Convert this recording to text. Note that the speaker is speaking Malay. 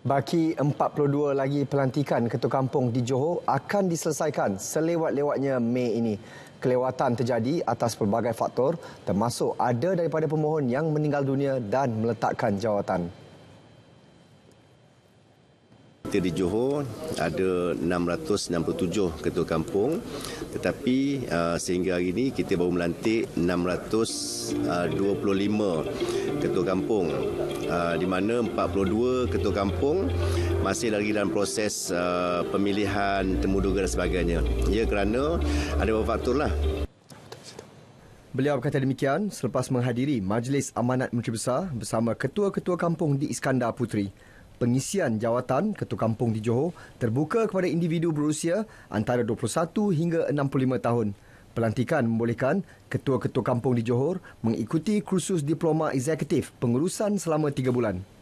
Baki 42 lagi pelantikan ketua kampung di Johor akan diselesaikan selewat-lewatnya Mei ini. Kelewatan terjadi atas pelbagai faktor termasuk ada daripada pemohon yang meninggal dunia dan meletakkan jawatan kita di Johor ada 667 ketua kampung tetapi uh, sehingga hari ini kita baru melantik 625 uh, ketua kampung uh, di mana 42 ketua kampung masih lagi dalam proses pemilihan temuduga dan sebagainya. Ya kerana ada beberapa faktor lah. Beliau berkata demikian selepas menghadiri Majlis Amanat Menteri Besar bersama ketua-ketua kampung di Iskandar Putri pengisian jawatan ketua kampung di Johor terbuka kepada individu berusia antara 21 hingga 65 tahun. Pelantikan membolehkan ketua-ketua kampung di Johor mengikuti kursus diploma eksekutif pengurusan selama 3 bulan.